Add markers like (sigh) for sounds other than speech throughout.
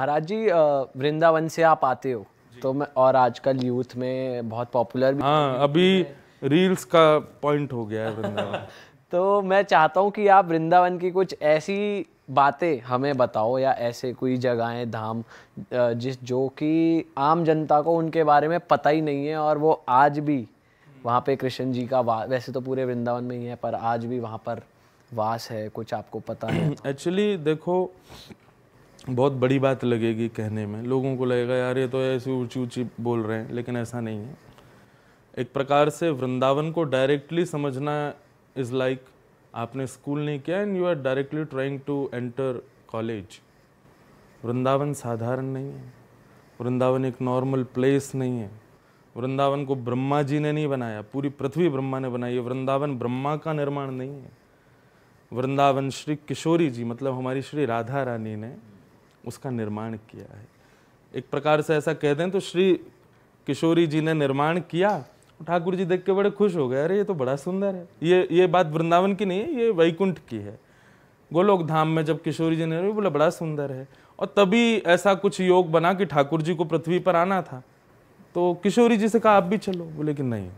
महाराज जी वृंदावन से आप आते हो तो मैं और आजकल यूथ में बहुत पॉपुलर भी हाँ अभी रील्स का पॉइंट हो गया है वृंदावन (laughs) तो मैं चाहता हूँ कि आप वृंदावन की कुछ ऐसी बातें हमें बताओ या ऐसे कोई जगहें धाम जिस जो कि आम जनता को उनके बारे में पता ही नहीं है और वो आज भी वहाँ पे कृष्ण जी का वास वैसे तो पूरे वृंदावन में ही है पर आज भी वहाँ पर वास है कुछ आपको पता है एक्चुअली तो। (clears throat) देखो बहुत बड़ी बात लगेगी कहने में लोगों को लगेगा यार ये तो ऐसी ऊँची ऊँची बोल रहे हैं लेकिन ऐसा नहीं है एक प्रकार से वृंदावन को डायरेक्टली समझना इज़ लाइक like, आपने स्कूल नहीं किया and you are directly trying to enter college Vrindavan साधारण नहीं है वृंदावन एक नॉर्मल प्लेस नहीं है वृंदावन को ब्रह्मा जी ने नहीं बनाया पूरी पृथ्वी ब्रह्मा ने बनाई है वृंदावन ब्रह्मा का निर्माण नहीं है वृंदावन श्री किशोरी जी मतलब हमारी श्री राधा रानी ने उसका निर्माण किया है एक प्रकार से ऐसा कह दें तो श्री किशोरी जी ने निर्माण किया ठाकुर जी देख के बड़े खुश हो गए अरे ये तो बड़ा सुंदर है ये ये बात वृंदावन की नहीं है ये वैकुंठ की है गोलोक धाम में जब किशोरी जी ने बोले बड़ा सुंदर है और तभी ऐसा कुछ योग बना कि ठाकुर जी को पृथ्वी पर आना था तो किशोरी जी से कहा आप भी चलो बोले कि नहीं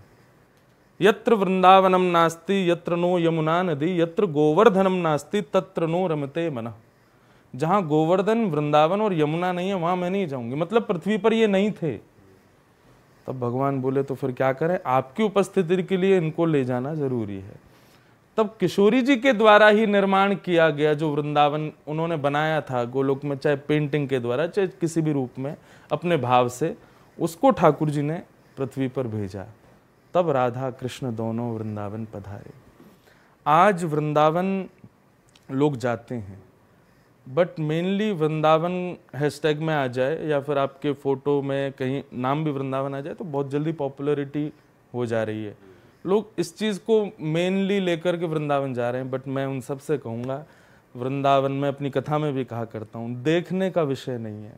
यत्र वृंदावनम नास्ति यत्र नो यमुना नदी यत्र गोवर्धनम नास्ति तत्र नो रमते मना जहाँ गोवर्धन वृंदावन और यमुना नहीं है वहाँ मैं नहीं जाऊँगी मतलब पृथ्वी पर ये नहीं थे तब भगवान बोले तो फिर क्या करें आपकी उपस्थिति के लिए इनको ले जाना जरूरी है तब किशोरी जी के द्वारा ही निर्माण किया गया जो वृंदावन उन्होंने बनाया था गोलोक में चाहे पेंटिंग के द्वारा चाहे किसी भी रूप में अपने भाव से उसको ठाकुर जी ने पृथ्वी पर भेजा तब राधा कृष्ण दोनों वृंदावन पधारे आज वृंदावन लोग जाते हैं बट मेनली वृंदावन हैशटैग में आ जाए या फिर आपके फ़ोटो में कहीं नाम भी वृंदावन आ जाए तो बहुत जल्दी पॉपुलरिटी हो जा रही है लोग इस चीज़ को मेनली लेकर के वृंदावन जा रहे हैं बट मैं उन सब से कहूँगा वृंदावन में अपनी कथा में भी कहा करता हूँ देखने का विषय नहीं है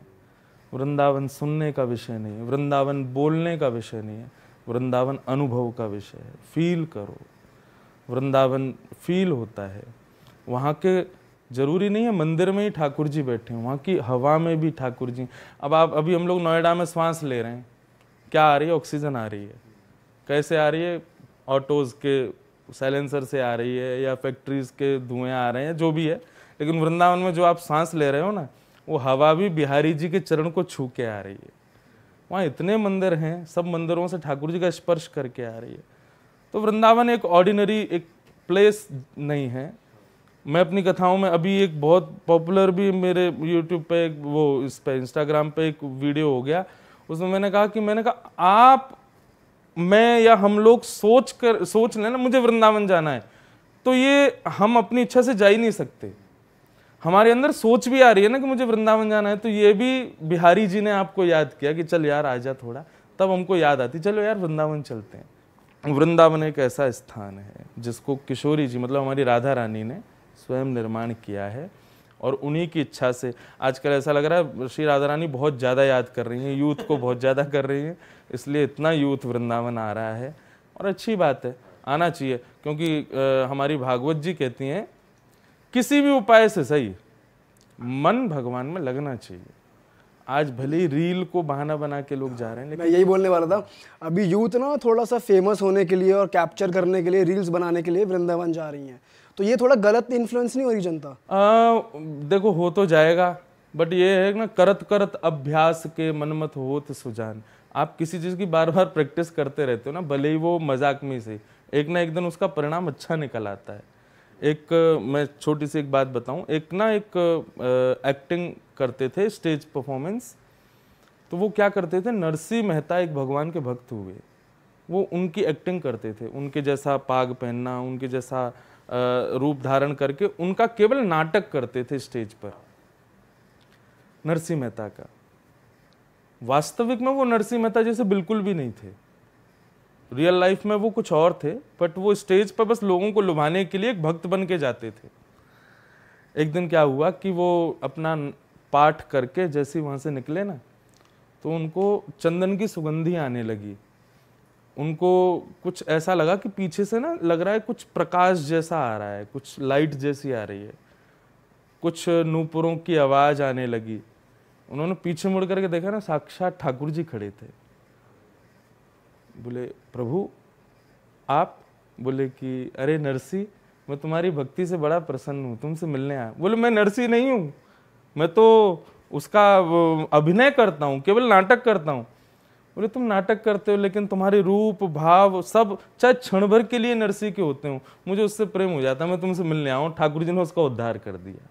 वृंदावन सुनने का विषय नहीं है वृंदावन बोलने का विषय नहीं है वृंदावन अनुभव का विषय है फील करो वृंदावन फील होता है वहाँ के ज़रूरी नहीं है मंदिर में ही ठाकुर जी बैठे हैं वहाँ की हवा में भी ठाकुर जी अब आप अभी हम लोग नोएडा में सांस ले रहे हैं क्या आ रही है ऑक्सीजन आ रही है कैसे आ रही है ऑटोज़ के साइलेंसर से आ रही है या फैक्ट्रीज़ के धुएँ आ रहे हैं जो भी है लेकिन वृंदावन में जो आप सांस ले रहे हो ना वो हवा भी बिहारी जी के चरण को छू के आ रही है वहाँ इतने मंदिर हैं सब मंदिरों से ठाकुर जी का स्पर्श करके आ रही है तो वृंदावन एक ऑर्डिनरी एक प्लेस नहीं है मैं अपनी कथाओं में अभी एक बहुत पॉपुलर भी मेरे यूट्यूब पे एक वो इस पे इंस्टाग्राम पे एक वीडियो हो गया उसमें मैंने कहा कि मैंने कहा आप मैं या हम लोग सोच कर सोच लें ना मुझे वृंदावन जाना है तो ये हम अपनी इच्छा से जा ही नहीं सकते हमारे अंदर सोच भी आ रही है ना कि मुझे वृंदावन जाना है तो ये भी बिहारी जी ने आपको याद किया कि चल यार आ जा थोड़ा तब हमको याद आती चलो यार वृंदावन चलते हैं वृंदावन एक ऐसा स्थान है जिसको किशोरी जी मतलब हमारी राधा रानी ने स्वयं निर्माण किया है और उन्हीं की इच्छा से आजकल ऐसा लग रहा है श्री राधा रानी बहुत ज़्यादा याद कर रही हैं यूथ को बहुत ज़्यादा कर रही हैं इसलिए इतना यूथ वृंदावन आ रहा है और अच्छी बात है आना चाहिए क्योंकि आ, हमारी भागवत जी कहती हैं किसी भी उपाय से सही मन भगवान में लगना चाहिए आज भले ही रील को बहाना बना के लोग जा रहे हैं लेकिन मैं यही बोलने वाला था अभी यूथ ना थोड़ा सा फेमस होने के लिए और कैप्चर करने के लिए रील्स बनाने के लिए वृंदावन जा रही हैं तो ये थोड़ा गलत इन्फ्लुएंस नहीं हो रही जनता देखो हो तो जाएगा बट ये है ना करत करत अभ्यास के मनमत होत सुजान आप किसी चीज़ की बार बार प्रैक्टिस करते रहते हो ना भले ही वो मजाक में से एक ना एक दिन उसका परिणाम अच्छा निकल आता है एक मैं छोटी सी एक बात बताऊं एक ना एक एक्टिंग करते थे स्टेज परफॉर्मेंस तो वो क्या करते थे नरसी मेहता एक भगवान के भक्त हुए वो उनकी एक्टिंग करते थे उनके जैसा पाग पहनना उनके जैसा रूप धारण करके उनका केवल नाटक करते थे स्टेज पर नरसी मेहता का वास्तविक में वो नरसी मेहता जैसे बिल्कुल भी नहीं थे रियल लाइफ में वो कुछ और थे बट वो स्टेज पर बस लोगों को लुभाने के लिए एक भक्त बन के जाते थे एक दिन क्या हुआ कि वो अपना पाठ करके जैसे वहाँ से निकले ना तो उनको चंदन की सुगंधी आने लगी उनको कुछ ऐसा लगा कि पीछे से ना लग रहा है कुछ प्रकाश जैसा आ रहा है कुछ लाइट जैसी आ रही है कुछ नूपुरों की आवाज़ आने लगी उन्होंने पीछे मुड़ करके देखा ना साक्षात ठाकुर जी खड़े थे बोले प्रभु आप बोले कि अरे नरसी मैं तुम्हारी भक्ति से बड़ा प्रसन्न हूँ तुमसे मिलने आया बोले मैं नरसी नहीं हूँ मैं तो उसका अभिनय करता हूँ केवल नाटक करता हूँ बोले तुम नाटक करते हो लेकिन तुम्हारे रूप भाव सब चाहे क्षण भर के लिए नरसी के होते हो मुझे उससे प्रेम हो जाता है मैं तुमसे मिलने आऊँ ठाकुर जी ने उसका उद्धार कर दिया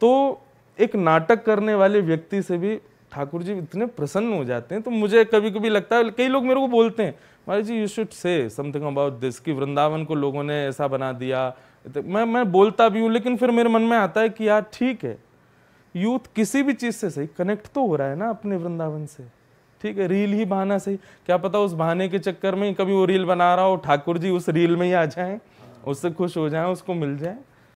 तो एक नाटक करने वाले व्यक्ति से भी ठाकुर जी इतने प्रसन्न हो जाते हैं तो मुझे कभी कभी लगता है कई लोग मेरे को बोलते हैं Maharaj ji you should say something about this कि वृंदावन को लोगों ने ऐसा बना दिया तो मैं मैं बोलता भी हूँ लेकिन फिर मेरे मन में आता है कि यार ठीक है यूथ किसी भी चीज़ से सही कनेक्ट तो हो रहा है ना अपने वृंदावन से ठीक है रील ही बहाना सही क्या पता उस बहाने के चक्कर में कभी वो रील बना रहा हो ठाकुर जी उस रील में ही आ जाएं उससे खुश हो जाएं उसको मिल जाए